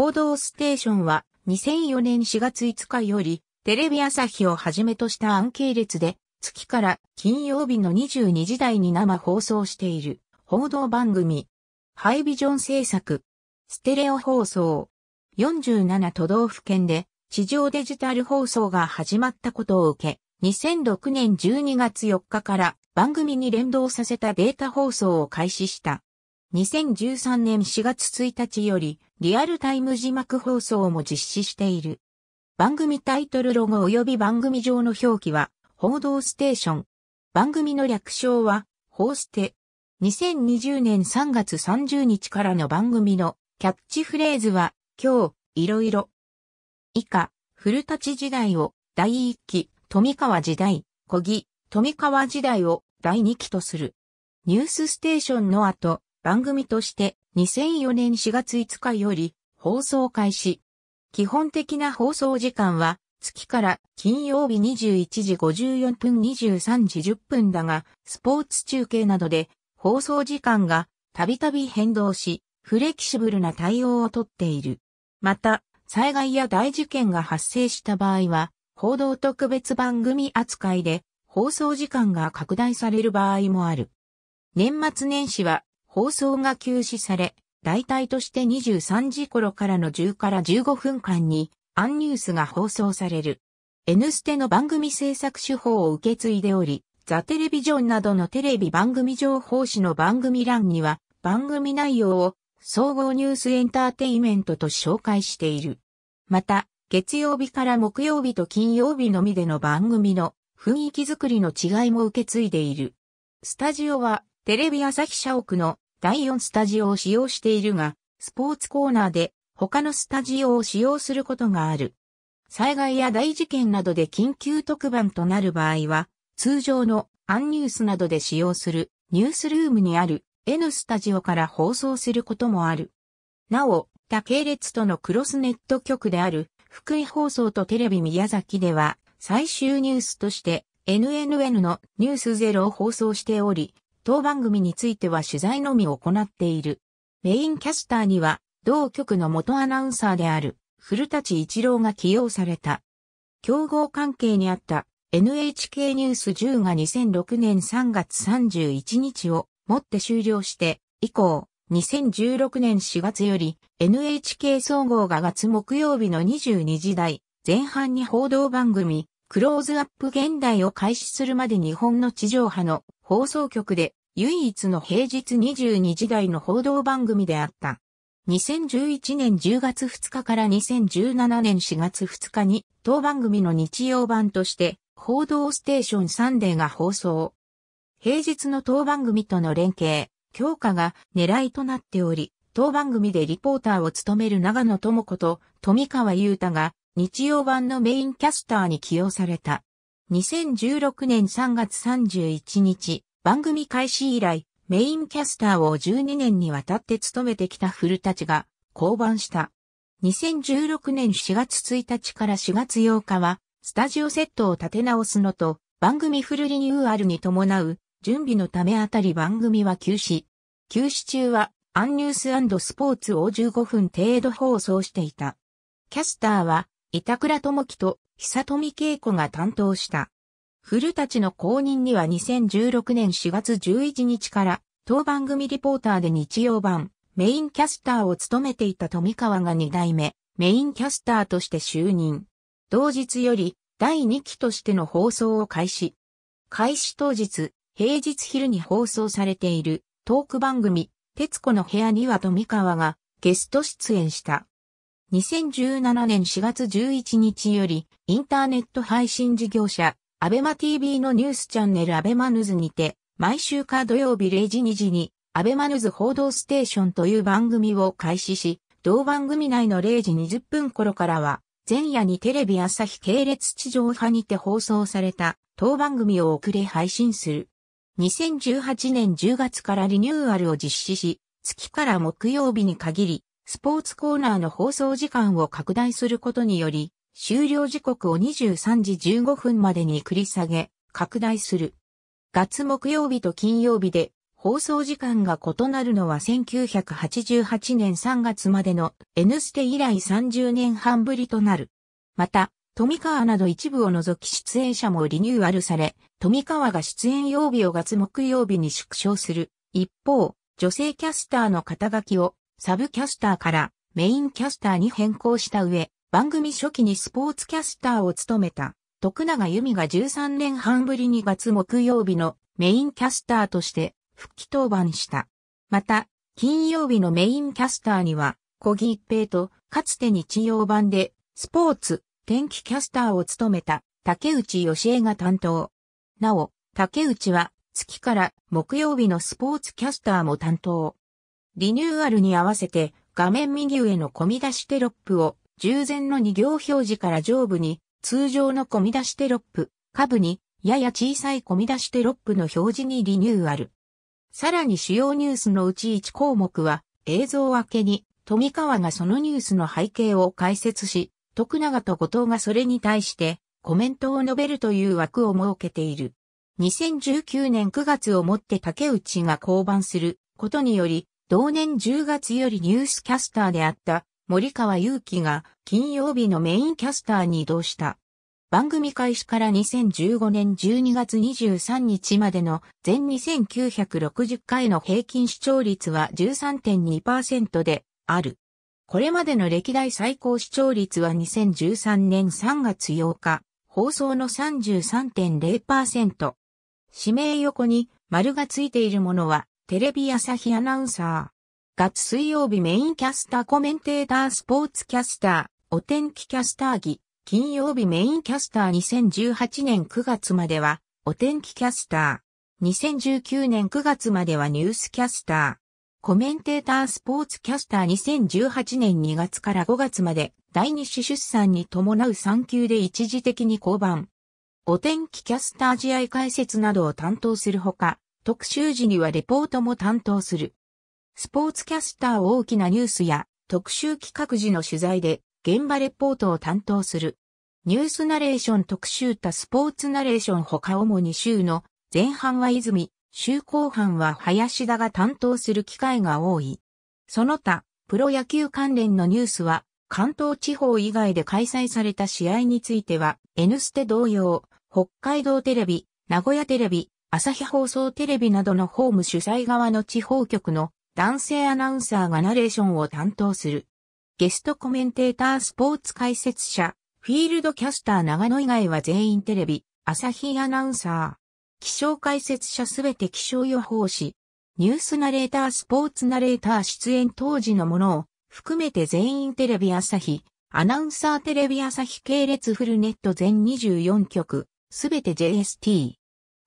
報道ステーションは2004年4月5日よりテレビ朝日をはじめとしたアンー列で月から金曜日の22時台に生放送している報道番組ハイビジョン制作ステレオ放送47都道府県で地上デジタル放送が始まったことを受け2006年12月4日から番組に連動させたデータ放送を開始した。2013年4月1日よりリアルタイム字幕放送も実施している。番組タイトルロゴ及び番組上の表記は報道ステーション。番組の略称はホーステ。2020年3月30日からの番組のキャッチフレーズは今日いろいろ。以下、古立時代を第1期、富川時代、小木、富川時代を第2期とする。ニュースステーションの後、番組として2004年4月5日より放送開始。基本的な放送時間は月から金曜日21時54分23時10分だが、スポーツ中継などで放送時間がたびたび変動し、フレキシブルな対応をとっている。また、災害や大事件が発生した場合は、報道特別番組扱いで放送時間が拡大される場合もある。年末年始は放送が休止され、代替として23時頃からの10から15分間に、アンニュースが放送される。N ステの番組制作手法を受け継いでおり、ザ・テレビジョンなどのテレビ番組情報誌の番組欄には、番組内容を総合ニュースエンターテイメントと紹介している。また、月曜日から木曜日と金曜日のみでの番組の雰囲気づくりの違いも受け継いでいる。スタジオはテレビ朝日社屋の第4スタジオを使用しているが、スポーツコーナーで他のスタジオを使用することがある。災害や大事件などで緊急特番となる場合は、通常のアンニュースなどで使用するニュースルームにある N スタジオから放送することもある。なお、他系列とのクロスネット局である福井放送とテレビ宮崎では最終ニュースとして NNN のニュースゼロを放送しており、当番組については取材のみ行っている。メインキャスターには、同局の元アナウンサーである、古立一郎が起用された。競合関係にあった NHK ニュース10が2006年3月31日をもって終了して、以降、2016年4月より NHK 総合が月木曜日の22時台前半に報道番組クローズアップ現代を開始するまで日本の地上波の放送局で唯一の平日22時台の報道番組であった。2011年10月2日から2017年4月2日に当番組の日曜版として報道ステーションサンデーが放送。平日の当番組との連携、強化が狙いとなっており、当番組でリポーターを務める長野智子と富川優太が日曜版のメインキャスターに起用された。2016年3月31日、番組開始以来、メインキャスターを12年にわたって務めてきた古たちが降板した。2016年4月1日から4月8日は、スタジオセットを立て直すのと、番組フルリニューアルに伴う、準備のためあたり番組は休止。休止中は、アンニューススポーツを15分程度放送していた。キャスターは、板倉智樹と久富恵子が担当した。古立の後任には2016年4月11日から当番組リポーターで日曜版メインキャスターを務めていた富川が2代目メインキャスターとして就任。同日より第2期としての放送を開始。開始当日、平日昼に放送されているトーク番組、徹子の部屋には富川がゲスト出演した。2017年4月11日より、インターネット配信事業者、アベマ TV のニュースチャンネルアベマヌズにて、毎週火土曜日0時2時に、アベマヌズ報道ステーションという番組を開始し、同番組内の0時20分頃からは、前夜にテレビ朝日系列地上波にて放送された当番組を遅れ配信する。2018年10月からリニューアルを実施し、月から木曜日に限りスポーツコーナーの放送時間を拡大することにより、終了時刻を23時15分までに繰り下げ、拡大する。月木曜日と金曜日で放送時間が異なるのは1988年3月までの N ステ以来30年半ぶりとなる。また、富川など一部を除き出演者もリニューアルされ、富川が出演曜日を月木曜日に縮小する。一方、女性キャスターの肩書きをサブキャスターからメインキャスターに変更した上、番組初期にスポーツキャスターを務めた、徳永由美が13年半ぶりに月木曜日のメインキャスターとして復帰登板した。また、金曜日のメインキャスターには、小木一平と、かつて日曜版で、スポーツ、天気キャスターを務めた、竹内義恵が担当。なお、竹内は、月から木曜日のスポーツキャスターも担当。リニューアルに合わせて画面右上の込み出しテロップを従前の2行表示から上部に通常の込み出しテロップ、下部にやや小さい込み出しテロップの表示にリニューアル。さらに主要ニュースのうち1項目は映像明けに富川がそのニュースの背景を解説し、徳永と後藤がそれに対してコメントを述べるという枠を設けている。2019年9月をもって竹内が降板することにより、同年10月よりニュースキャスターであった森川祐樹が金曜日のメインキャスターに移動した。番組開始から2015年12月23日までの全2960回の平均視聴率は13.2%である。これまでの歴代最高視聴率は2013年3月8日、放送の33.0%。指名横に丸がついているものはテレビ朝日アナウンサー。月水曜日メインキャスターコメンテータースポーツキャスター、お天気キャスター儀、金曜日メインキャスター2018年9月までは、お天気キャスター。2019年9月まではニュースキャスター。コメンテータースポーツキャスター2018年2月から5月まで第二子出産に伴う産休で一時的に降板。お天気キャスター試合解説などを担当するほか、特集時にはレポートも担当する。スポーツキャスター大きなニュースや特集企画時の取材で現場レポートを担当する。ニュースナレーション特集他スポーツナレーション他主に週の前半は泉、週後半は林田が担当する機会が多い。その他、プロ野球関連のニュースは関東地方以外で開催された試合については N ステ同様、北海道テレビ、名古屋テレビ、朝日放送テレビなどのホーム主催側の地方局の男性アナウンサーがナレーションを担当する。ゲストコメンテータースポーツ解説者、フィールドキャスター長野以外は全員テレビ、朝日アナウンサー、気象解説者すべて気象予報士、ニュースナレータースポーツナレーター出演当時のものを含めて全員テレビ朝日、アナウンサーテレビ朝日系列フルネット全24局、すべて JST。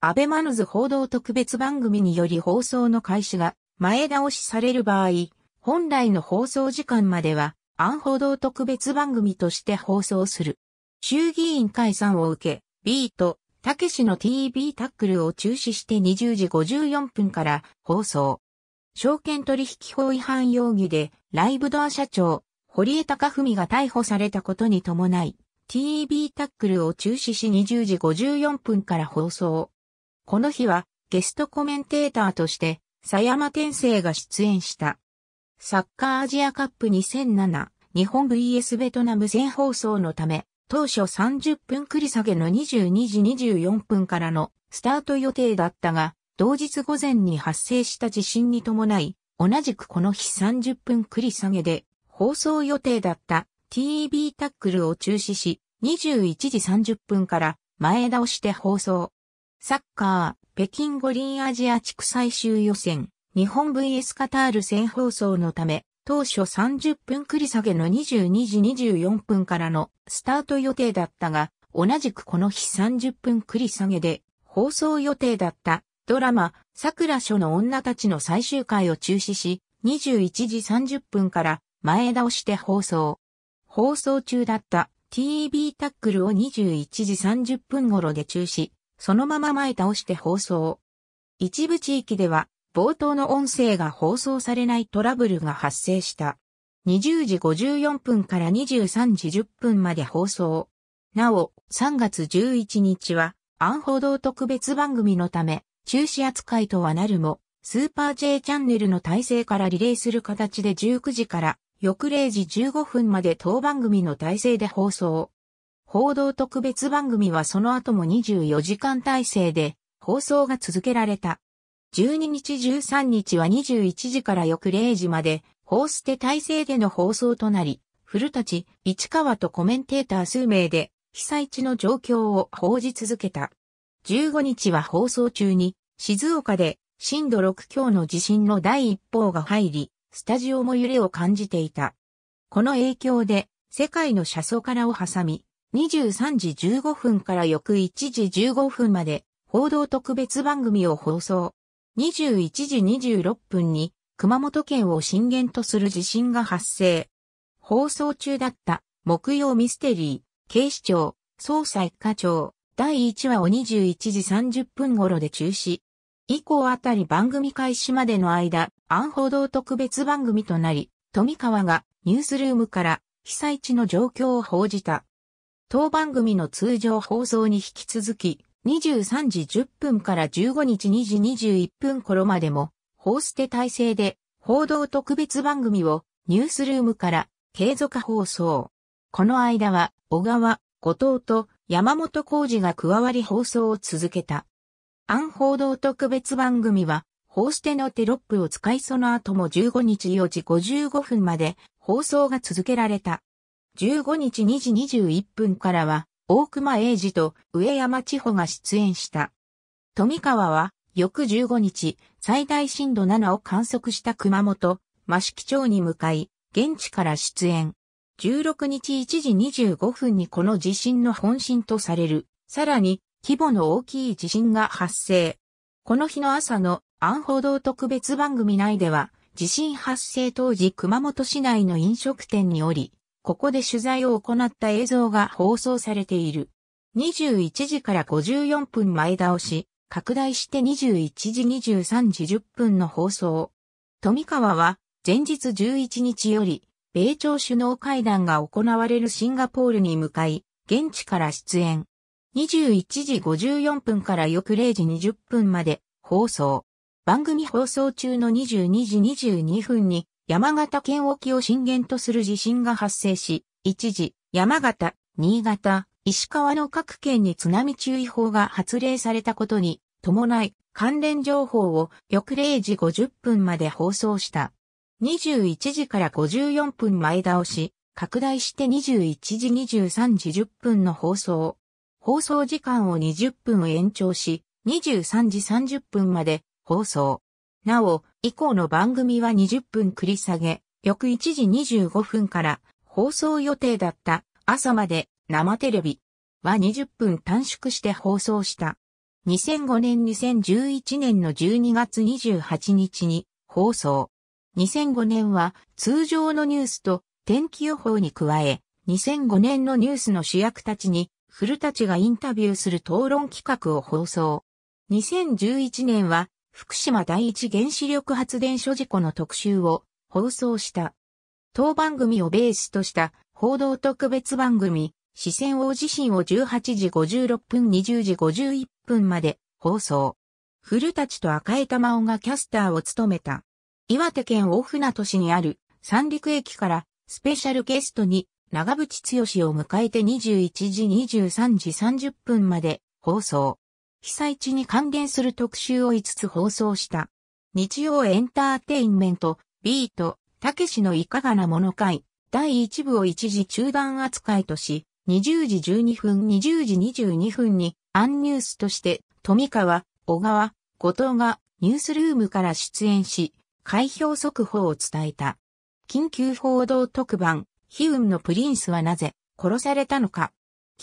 アベマヌズ報道特別番組により放送の開始が前倒しされる場合、本来の放送時間までは、ン報道特別番組として放送する。衆議院解散を受け、B と、たけしの TV タックルを中止して20時54分から放送。証券取引法違反容疑で、ライブドア社長、堀江貴文が逮捕されたことに伴い、TV タックルを中止し20時54分から放送。この日はゲストコメンテーターとして佐山天聖が出演した。サッカーアジアカップ2007日本 VS ベトナム全放送のため、当初30分繰り下げの22時24分からのスタート予定だったが、同日午前に発生した地震に伴い、同じくこの日30分繰り下げで放送予定だった t b タックルを中止し、21時30分から前倒して放送。サッカー、北京五輪アジア地区最終予選、日本 VS カタール戦放送のため、当初30分繰り下げの22時24分からのスタート予定だったが、同じくこの日30分繰り下げで放送予定だったドラマ、桜書の女たちの最終回を中止し、21時30分から前倒して放送。放送中だった TV タックルを21時30分頃で中止。そのまま前倒して放送。一部地域では、冒頭の音声が放送されないトラブルが発生した。20時54分から23時10分まで放送。なお、3月11日は、安報道特別番組のため、中止扱いとはなるも、スーパー J チャンネルの体制からリレーする形で19時から、翌0時15分まで当番組の体制で放送。報道特別番組はその後も24時間体制で放送が続けられた。12日13日は21時から翌0時まで、ホーステ体制での放送となり、古立、市川とコメンテーター数名で、被災地の状況を報じ続けた。15日は放送中に、静岡で震度6強の地震の第一報が入り、スタジオも揺れを感じていた。この影響で、世界の車窓からを挟み、23時15分から翌1時15分まで報道特別番組を放送。21時26分に熊本県を震源とする地震が発生。放送中だった木曜ミステリー、警視庁、捜査一課長、第1話を21時30分頃で中止。以降あたり番組開始までの間、暗報道特別番組となり、富川がニュースルームから被災地の状況を報じた。当番組の通常放送に引き続き、23時10分から15日2時21分頃までも、放捨テ体制で、報道特別番組をニュースルームから継続放送。この間は、小川、後藤と山本浩二が加わり放送を続けた。アン報道特別番組は、放捨テのテロップを使いその後も15日4時55分まで放送が続けられた。15日2時21分からは、大熊英二と上山千穂が出演した。富川は、翌15日、最大震度7を観測した熊本、益城町に向かい、現地から出演。16日1時25分にこの地震の本震とされる、さらに規模の大きい地震が発生。この日の朝の安報道特別番組内では、地震発生当時熊本市内の飲食店におり、ここで取材を行った映像が放送されている。21時から54分前倒し、拡大して21時23時10分の放送。富川は前日11日より米朝首脳会談が行われるシンガポールに向かい、現地から出演。21時54分から翌0時20分まで放送。番組放送中の22時22分に山形県沖を震源とする地震が発生し、一時、山形、新潟、石川の各県に津波注意報が発令されたことに伴い関連情報を翌0時50分まで放送した。21時から54分前倒し、拡大して21時23時10分の放送。放送時間を20分延長し、23時30分まで放送。なお、以降の番組は20分繰り下げ、翌1時25分から放送予定だった朝まで生テレビは20分短縮して放送した。2005年2011年の12月28日に放送。2005年は通常のニュースと天気予報に加え、2005年のニュースの主役たちに古たちがインタビューする討論企画を放送。2011年は福島第一原子力発電所事故の特集を放送した。当番組をベースとした報道特別番組、四川大地震を18時56分20時51分まで放送。古立と赤江玉緒がキャスターを務めた。岩手県大船渡市にある三陸駅からスペシャルゲストに長渕剛を迎えて21時23時30分まで放送。被災地に還元する特集を5つ放送した。日曜エンターテインメント、ビート、たけしのいかがなものかい、第1部を一時中断扱いとし、20時12分、20時22分に、アンニュースとして、富川、小川、後藤が、ニュースルームから出演し、開票速報を伝えた。緊急報道特番、悲運のプリンスはなぜ、殺されたのか。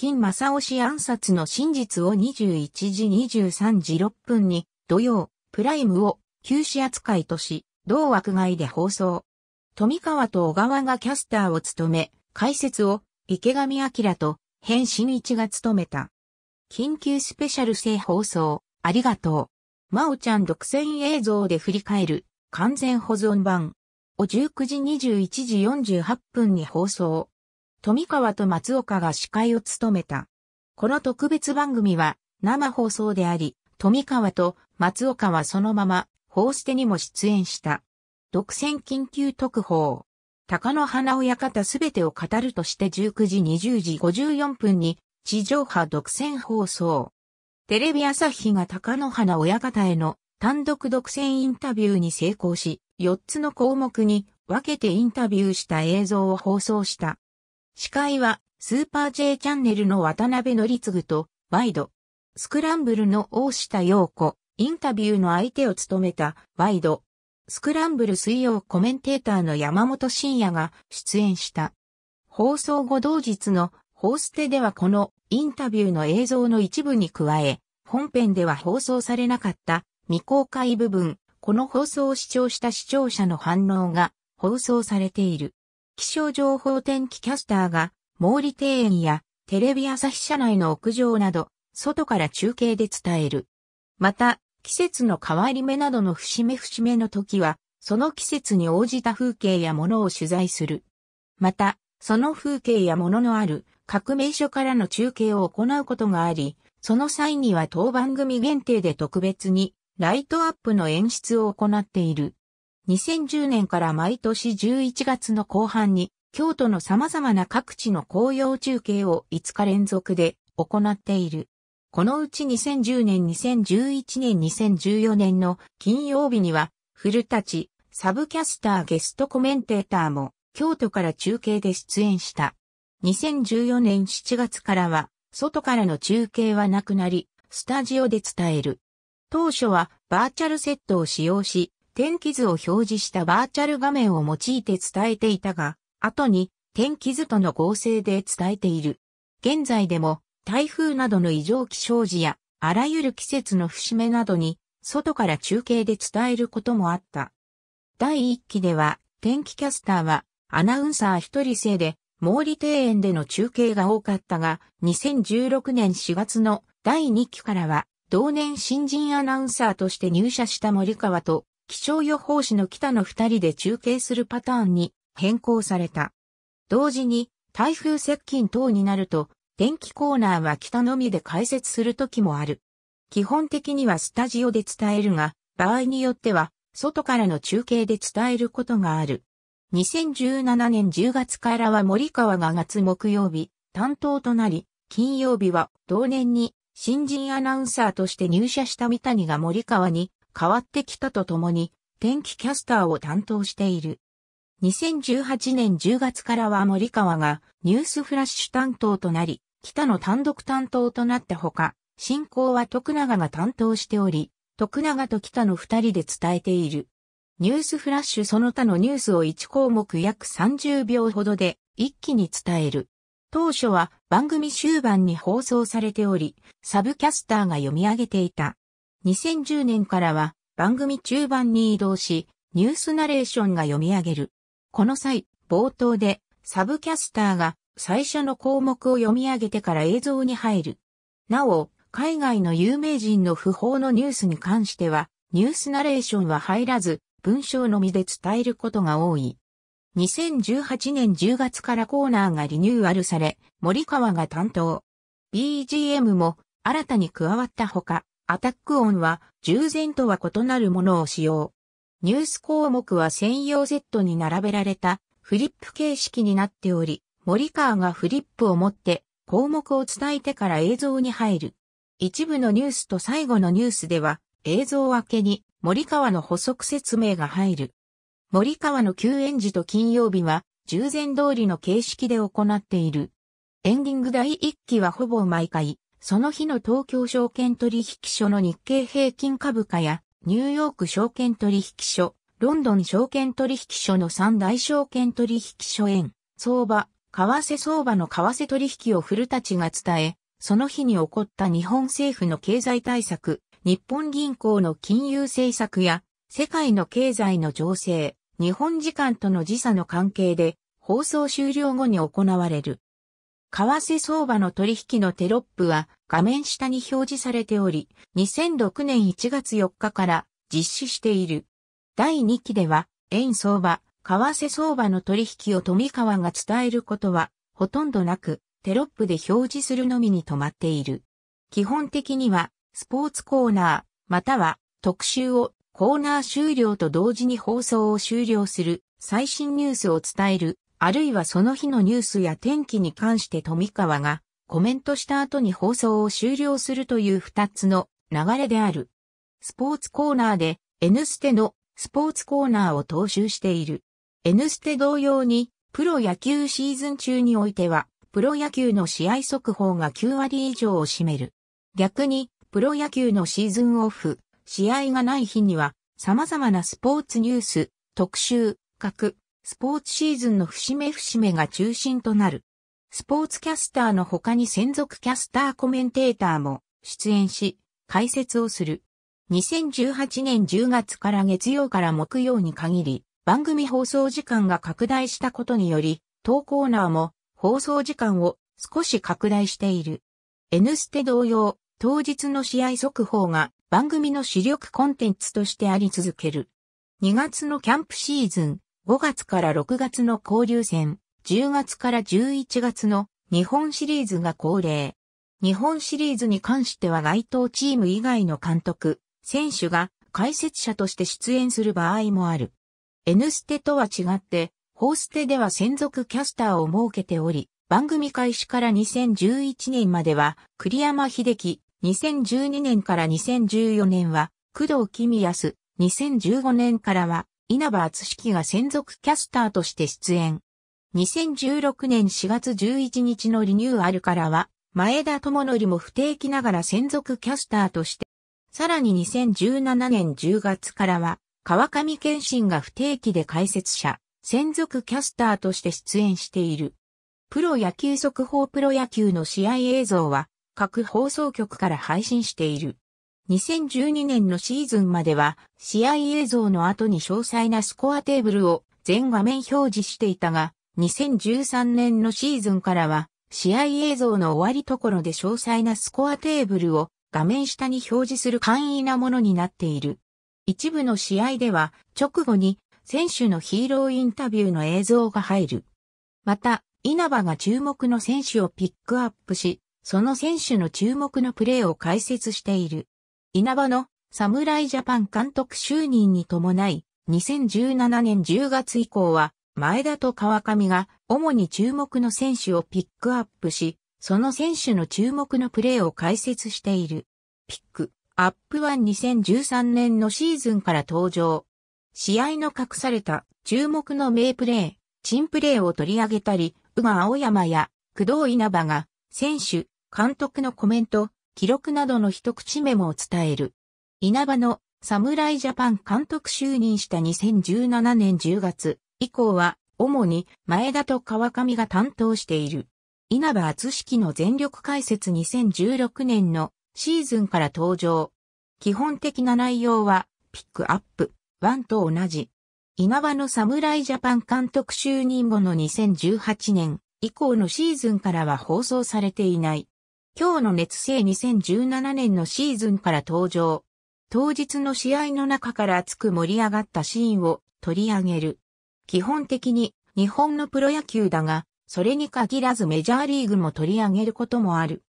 金正雄氏暗殺の真実を21時23時6分に、土曜、プライムを休止扱いとし、同枠外で放送。富川と小川がキャスターを務め、解説を池上明と編新一が務めた。緊急スペシャル性放送、ありがとう。まおちゃん独占映像で振り返る完全保存版を19時21時48分に放送。富川と松岡が司会を務めた。この特別番組は生放送であり、富川と松岡はそのまま、放捨てにも出演した。独占緊急特報。鷹の花親方すべてを語るとして19時20時54分に地上波独占放送。テレビ朝日が鷹の花親方への単独独占インタビューに成功し、4つの項目に分けてインタビューした映像を放送した。司会は、スーパー J チャンネルの渡辺則次と、ワイド。スクランブルの大下陽子、インタビューの相手を務めた、ワイド。スクランブル水曜コメンテーターの山本慎也が出演した。放送後同日のホーステではこのインタビューの映像の一部に加え、本編では放送されなかった未公開部分、この放送を視聴した視聴者の反応が放送されている。気象情報天気キャスターが、毛利庭園やテレビ朝日社内の屋上など、外から中継で伝える。また、季節の変わり目などの節目節目の時は、その季節に応じた風景やものを取材する。また、その風景やもののある各名所からの中継を行うことがあり、その際には当番組限定で特別にライトアップの演出を行っている。2010年から毎年11月の後半に、京都の様々な各地の紅葉中継を5日連続で行っている。このうち2010年、2011年、2014年の金曜日には、古立、サブキャスターゲストコメンテーターも京都から中継で出演した。2014年7月からは、外からの中継はなくなり、スタジオで伝える。当初はバーチャルセットを使用し、天気図を表示したバーチャル画面を用いて伝えていたが、後に天気図との合成で伝えている。現在でも台風などの異常気象時やあらゆる季節の節目などに外から中継で伝えることもあった。第1期では天気キャスターはアナウンサー一人制で毛利庭園での中継が多かったが、2016年4月の第2期からは、同年新人アナウンサーとして入社した森川と、気象予報士の北の二人で中継するパターンに変更された。同時に台風接近等になると天気コーナーは北のみで解説する時もある。基本的にはスタジオで伝えるが、場合によっては外からの中継で伝えることがある。2017年10月からは森川が月木曜日担当となり、金曜日は同年に新人アナウンサーとして入社した三谷が森川に変わってきたとともに、天気キャスターを担当している。2018年10月からは森川がニュースフラッシュ担当となり、北の単独担当となったほか、進行は徳永が担当しており、徳永と北の二人で伝えている。ニュースフラッシュその他のニュースを1項目約30秒ほどで一気に伝える。当初は番組終盤に放送されており、サブキャスターが読み上げていた。2010年からは番組中盤に移動し、ニュースナレーションが読み上げる。この際、冒頭でサブキャスターが最初の項目を読み上げてから映像に入る。なお、海外の有名人の訃報のニュースに関しては、ニュースナレーションは入らず、文章のみで伝えることが多い。2018年10月からコーナーがリニューアルされ、森川が担当。BGM も新たに加わったほか、アタック音は従前とは異なるものを使用。ニュース項目は専用セットに並べられたフリップ形式になっており、森川がフリップを持って項目を伝えてから映像に入る。一部のニュースと最後のニュースでは映像明けに森川の補足説明が入る。森川の休演時と金曜日は従前通りの形式で行っている。エンディング第1期はほぼ毎回その日の東京証券取引所の日経平均株価や、ニューヨーク証券取引所、ロンドン証券取引所の三大証券取引所円、相場、為替相場の為替取引を古ちが伝え、その日に起こった日本政府の経済対策、日本銀行の金融政策や、世界の経済の情勢、日本時間との時差の関係で、放送終了後に行われる。為替相場の取引のテロップは画面下に表示されており、2006年1月4日から実施している。第2期では、円相場、為替相場の取引を富川が伝えることは、ほとんどなく、テロップで表示するのみに止まっている。基本的には、スポーツコーナー、または特集をコーナー終了と同時に放送を終了する最新ニュースを伝えるあるいはその日のニュースや天気に関して富川がコメントした後に放送を終了するという二つの流れである。スポーツコーナーで N ステのスポーツコーナーを踏襲している。N ステ同様にプロ野球シーズン中においてはプロ野球の試合速報が9割以上を占める。逆にプロ野球のシーズンオフ、試合がない日には様々なスポーツニュース、特集、各スポーツシーズンの節目節目が中心となる。スポーツキャスターの他に専属キャスターコメンテーターも出演し、解説をする。2018年10月から月曜から木曜に限り、番組放送時間が拡大したことにより、当コーナーも放送時間を少し拡大している。N ステ同様、当日の試合速報が番組の主力コンテンツとしてあり続ける。2月のキャンプシーズン、5月から6月の交流戦、10月から11月の日本シリーズが恒例。日本シリーズに関しては該当チーム以外の監督、選手が解説者として出演する場合もある。N ステとは違って、ホーステでは専属キャスターを設けており、番組開始から2011年までは栗山秀樹、2012年から2014年は工藤公康、2015年からは稲葉厚樹が専属キャスターとして出演。2016年4月11日のリニューアルからは、前田智則も不定期ながら専属キャスターとして、さらに2017年10月からは、川上健信が不定期で解説者、専属キャスターとして出演している。プロ野球速報プロ野球の試合映像は、各放送局から配信している。2012年のシーズンまでは、試合映像の後に詳細なスコアテーブルを全画面表示していたが、2013年のシーズンからは、試合映像の終わりところで詳細なスコアテーブルを画面下に表示する簡易なものになっている。一部の試合では、直後に選手のヒーローインタビューの映像が入る。また、稲葉が注目の選手をピックアップし、その選手の注目のプレーを解説している。稲葉の侍ジャパン監督就任に伴い、2017年10月以降は、前田と川上が主に注目の選手をピックアップし、その選手の注目のプレーを解説している。ピック、アップは2013年のシーズンから登場。試合の隠された注目の名プレー、チンプレーを取り上げたり、宇賀青山や工藤稲葉が選手、監督のコメント、記録などの一口メモを伝える。稲葉の侍ジャパン監督就任した2017年10月以降は、主に前田と川上が担当している。稲葉厚式の全力解説2016年のシーズンから登場。基本的な内容は、ピックアップ、1と同じ。稲葉の侍ジャパン監督就任後の2018年以降のシーズンからは放送されていない。今日の熱性2017年のシーズンから登場。当日の試合の中から熱く盛り上がったシーンを取り上げる。基本的に日本のプロ野球だが、それに限らずメジャーリーグも取り上げることもある。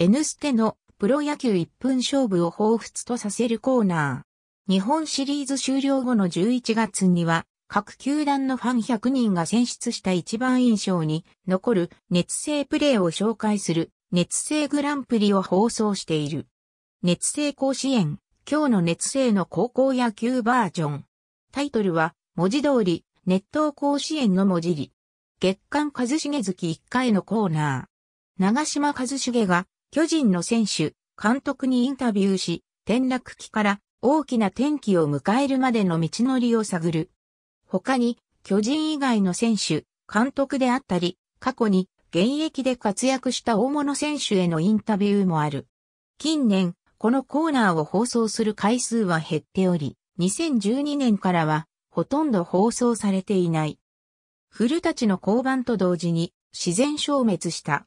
N ステのプロ野球1分勝負を彷彿とさせるコーナー。日本シリーズ終了後の11月には、各球団のファン100人が選出した一番印象に残る熱性プレーを紹介する熱性グランプリを放送している。熱性甲子園、今日の熱性の高校野球バージョン。タイトルは、文字通り、熱湯甲子園の文字り。月刊一茂月1回のコーナー。長島一茂が、巨人の選手、監督にインタビューし、転落期から大きな転機を迎えるまでの道のりを探る。他に、巨人以外の選手、監督であったり、過去に現役で活躍した大物選手へのインタビューもある。近年、このコーナーを放送する回数は減っており、2012年からはほとんど放送されていない。古たちの降板と同時に自然消滅した。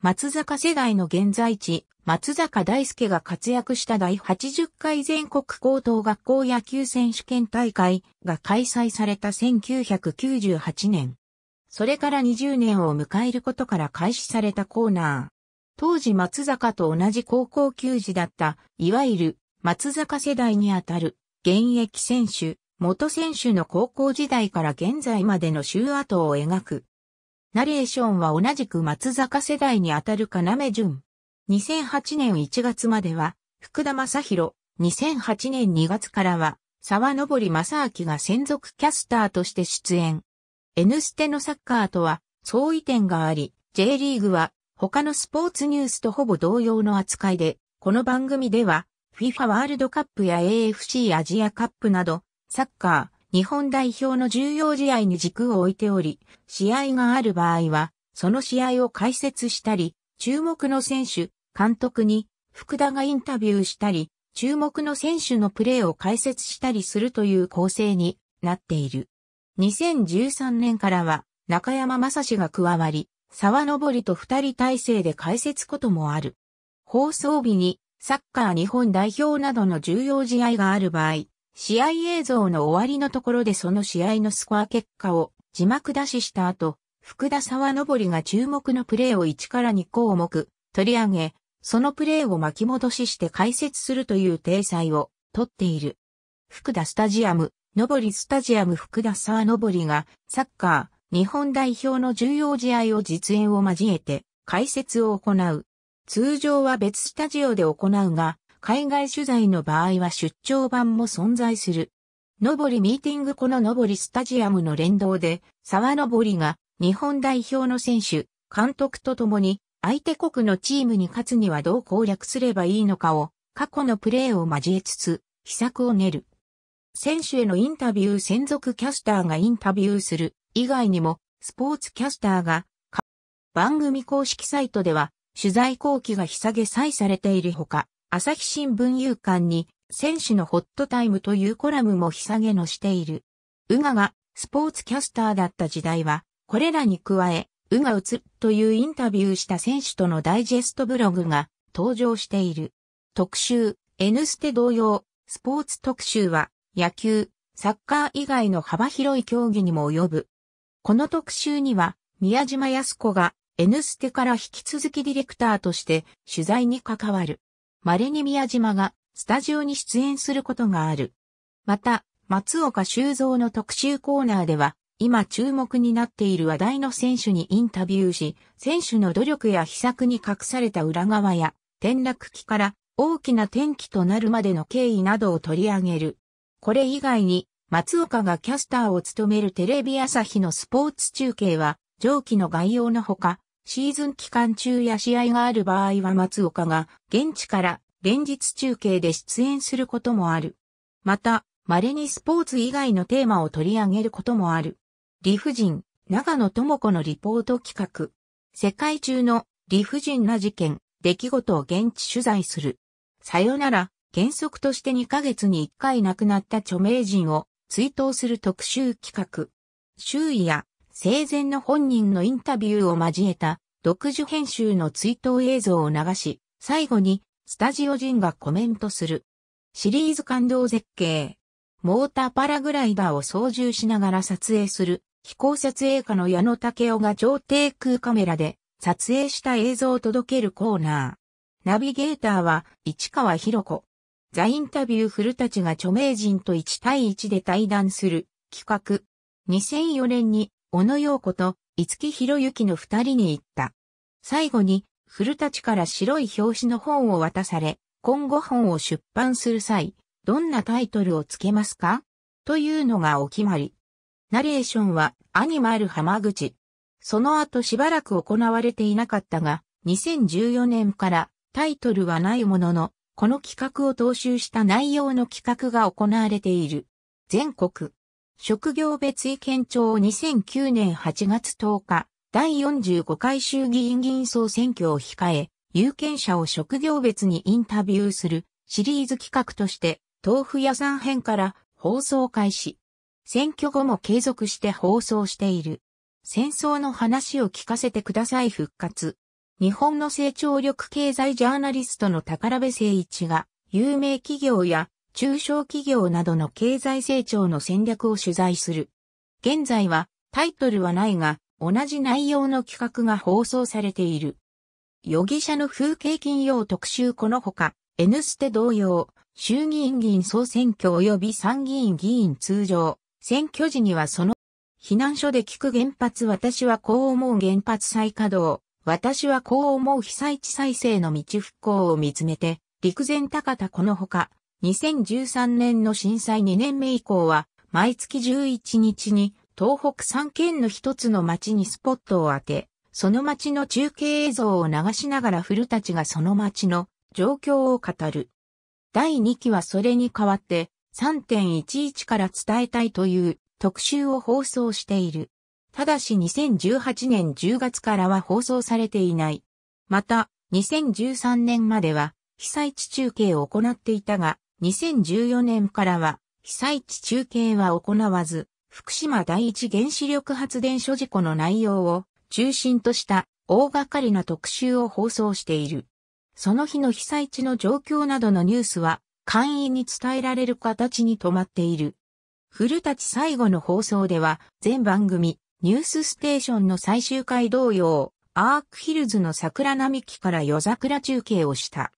松坂世代の現在地、松坂大輔が活躍した第80回全国高等学校野球選手権大会が開催された1998年。それから20年を迎えることから開始されたコーナー。当時松坂と同じ高校球児だった、いわゆる松坂世代にあたる現役選手、元選手の高校時代から現在までの週跡を描く。ナレーションは同じく松坂世代にあたる要潤。2008年1月までは福田正宏、2008年2月からは沢登正明が専属キャスターとして出演。N ステのサッカーとは相違点があり、J リーグは他のスポーツニュースとほぼ同様の扱いで、この番組では FIFA ワールドカップや AFC アジアカップなど、サッカー、日本代表の重要試合に軸を置いており、試合がある場合は、その試合を解説したり、注目の選手、監督に福田がインタビューしたり、注目の選手のプレーを解説したりするという構成になっている。2013年からは中山正史が加わり、沢登りと二人体制で解説こともある。放送日にサッカー日本代表などの重要試合がある場合、試合映像の終わりのところでその試合のスコア結果を字幕出しした後、福田沢登りが注目のプレーを1から2項目取り上げ、そのプレーを巻き戻しして解説するという体裁をとっている。福田スタジアム上りスタジアム福田沢登りが、サッカー、日本代表の重要試合を実演を交えて、解説を行う。通常は別スタジオで行うが、海外取材の場合は出張版も存在する。上りミーティングこの上りスタジアムの連動で、沢登りが日本代表の選手、監督と共に相手国のチームに勝つにはどう攻略すればいいのかを過去のプレーを交えつつ、秘策を練る。選手へのインタビュー専属キャスターがインタビューする以外にも、スポーツキャスターが、番組公式サイトでは、取材後期が日下げさえされているほか、朝日新聞有刊に、選手のホットタイムというコラムも日下げのしている。うががスポーツキャスターだった時代は、これらに加え、うがうつというインタビューした選手とのダイジェストブログが登場している。特集、N ステ同様、スポーツ特集は、野球、サッカー以外の幅広い競技にも及ぶ。この特集には、宮島康子が N ステから引き続きディレクターとして取材に関わる。稀に宮島がスタジオに出演することがある。また、松岡修造の特集コーナーでは、今注目になっている話題の選手にインタビューし、選手の努力や秘策に隠された裏側や、転落期から大きな転機となるまでの経緯などを取り上げる。これ以外に、松岡がキャスターを務めるテレビ朝日のスポーツ中継は、上記の概要のほか、シーズン期間中や試合がある場合は松岡が現地から連日中継で出演することもある。また、稀にスポーツ以外のテーマを取り上げることもある。理不尽、長野智子のリポート企画。世界中の理不尽な事件、出来事を現地取材する。さよなら。原則として2ヶ月に1回亡くなった著名人を追悼する特集企画。周囲や生前の本人のインタビューを交えた独自編集の追悼映像を流し、最後にスタジオ人がコメントする。シリーズ感動絶景。モーターパラグライダーを操縦しながら撮影する飛行撮影家の矢野武雄が超低空カメラで撮影した映像を届けるコーナー。ナビゲーターは市川博子。ザ・インタビュー古たちが著名人と1対1で対談する企画。2004年に小野洋子と五木博之の二人に行った。最後に古たちから白い表紙の本を渡され、今後本を出版する際、どんなタイトルをつけますかというのがお決まり。ナレーションはアニマル浜口。その後しばらく行われていなかったが、2014年からタイトルはないものの、この企画を踏襲した内容の企画が行われている。全国、職業別意見庁2009年8月10日、第45回衆議院議員総選挙を控え、有権者を職業別にインタビューするシリーズ企画として、豆腐屋さん編から放送開始。選挙後も継続して放送している。戦争の話を聞かせてください復活。日本の成長力経済ジャーナリストの宝部誠一が、有名企業や中小企業などの経済成長の戦略を取材する。現在はタイトルはないが、同じ内容の企画が放送されている。予疑者の風景金曜特集このほか、N ステ同様、衆議院議員総選挙及び参議院議員通常、選挙時にはその、避難所で聞く原発私はこう思う原発再稼働、私はこう思う被災地再生の道復興を見つめて、陸前高田このほか、2013年の震災2年目以降は、毎月11日に、東北3県の一つの町にスポットを当て、その町の中継映像を流しながら古たちがその町の状況を語る。第2期はそれに代わって3.11から伝えたいという特集を放送している。ただし2018年10月からは放送されていない。また、2013年までは被災地中継を行っていたが、2014年からは被災地中継は行わず、福島第一原子力発電所事故の内容を中心とした大掛かりな特集を放送している。その日の被災地の状況などのニュースは簡易に伝えられる形に止まっている。古立最後の放送では全番組ニュースステーションの最終回同様、アークヒルズの桜並木から夜桜中継をした。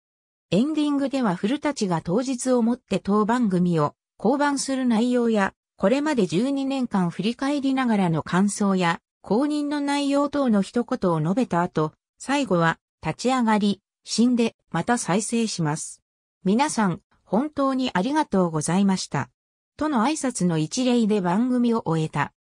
エンディングでは古たちが当日をもって当番組を降板する内容や、これまで12年間振り返りながらの感想や、公認の内容等の一言を述べた後、最後は立ち上がり、死んでまた再生します。皆さん、本当にありがとうございました。との挨拶の一例で番組を終えた。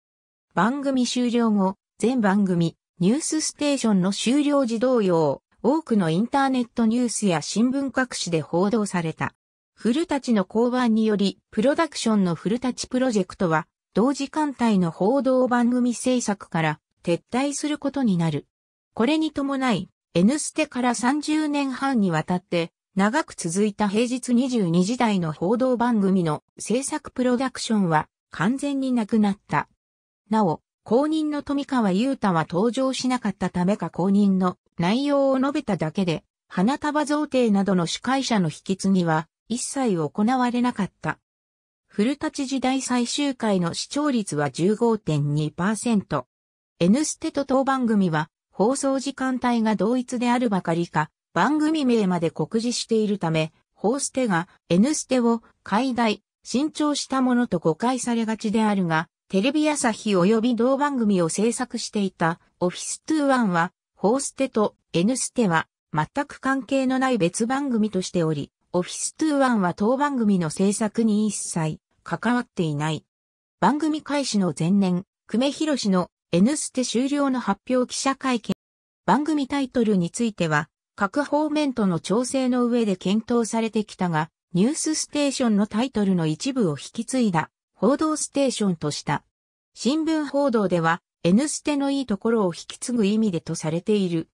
番組終了後、全番組、ニュースステーションの終了時同様、多くのインターネットニュースや新聞各紙で報道された。古立の降板により、プロダクションの古立プロジェクトは、同時間帯の報道番組制作から撤退することになる。これに伴い、N ステから30年半にわたって、長く続いた平日22時台の報道番組の制作プロダクションは完全になくなった。なお、公認の富川優太は登場しなかったためか公認の内容を述べただけで、花束贈呈などの司会者の引き継ぎは一切行われなかった。古立時代最終回の視聴率は15.2%。N ステと当番組は放送時間帯が同一であるばかりか、番組名まで告示しているため、ホーステが N ステを解題、新調したものと誤解されがちであるが、テレビ朝日及び同番組を制作していたオフィス21は、ホーステと N ステは全く関係のない別番組としており、オフィス21は当番組の制作に一切関わっていない。番組開始の前年、久米宏の N ステ終了の発表記者会見。番組タイトルについては、各方面との調整の上で検討されてきたが、ニュースステーションのタイトルの一部を引き継いだ報道ステーションとした。新聞報道では、N ステのいいところを引き継ぐ意味でとされている。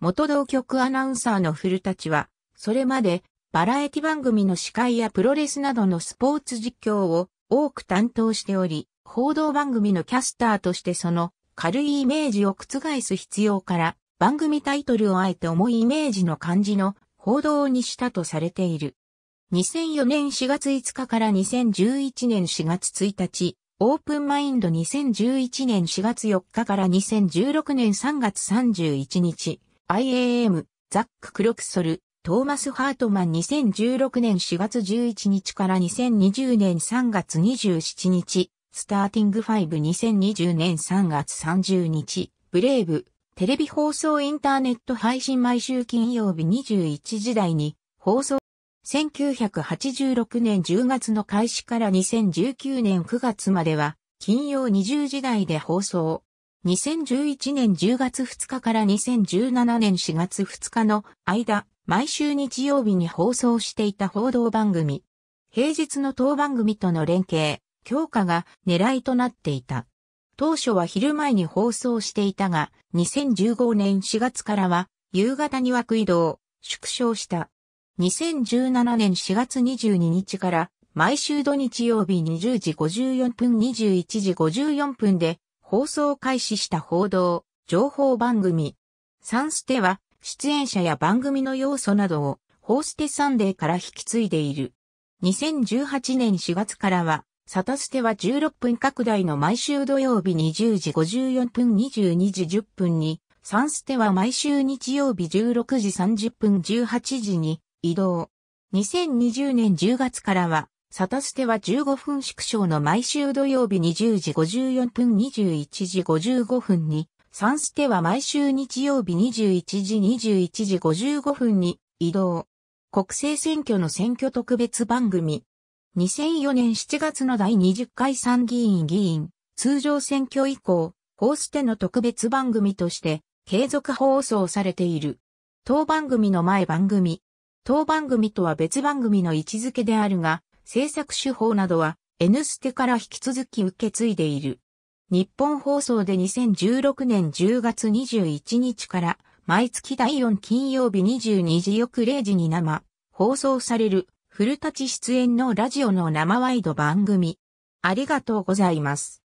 元同局アナウンサーの古たちは、それまでバラエティ番組の司会やプロレスなどのスポーツ実況を多く担当しており、報道番組のキャスターとしてその軽いイメージを覆す必要から、番組タイトルをあえて重いイメージの感じの報道にしたとされている。2004年4月5日から2011年4月1日、オープンマインド2011年4月4日から2016年3月31日、IAM、ザック・クロクソル、トーマス・ハートマン2016年4月11日から2020年3月27日、スターティング52020年3月30日、ブレイブ、テレビ放送インターネット配信毎週金曜日21時台に放送1986年10月の開始から2019年9月までは、金曜20時台で放送。2011年10月2日から2017年4月2日の間、毎週日曜日に放送していた報道番組。平日の当番組との連携、強化が狙いとなっていた。当初は昼前に放送していたが、2015年4月からは夕方に枠移動、縮小した。2017年4月22日から毎週土日曜日20時54分21時54分で放送開始した報道、情報番組。サンステは出演者や番組の要素などをホーステサンデーから引き継いでいる。2018年4月からはサタステは16分拡大の毎週土曜日20時54分22時10分に、サンステは毎週日曜日16時30分18時に、移動。2020年10月からは、サタステは15分縮小の毎週土曜日20時54分21時55分に、サンステは毎週日曜日21時21時55分に移動。国政選挙の選挙特別番組。2004年7月の第20回参議院議員、通常選挙以降、ホーステの特別番組として継続放送されている。当番組の前番組、当番組とは別番組の位置づけであるが、制作手法などは N ステから引き続き受け継いでいる。日本放送で2016年10月21日から毎月第4金曜日22時翌0時に生放送される古立出演のラジオの生ワイド番組。ありがとうございます。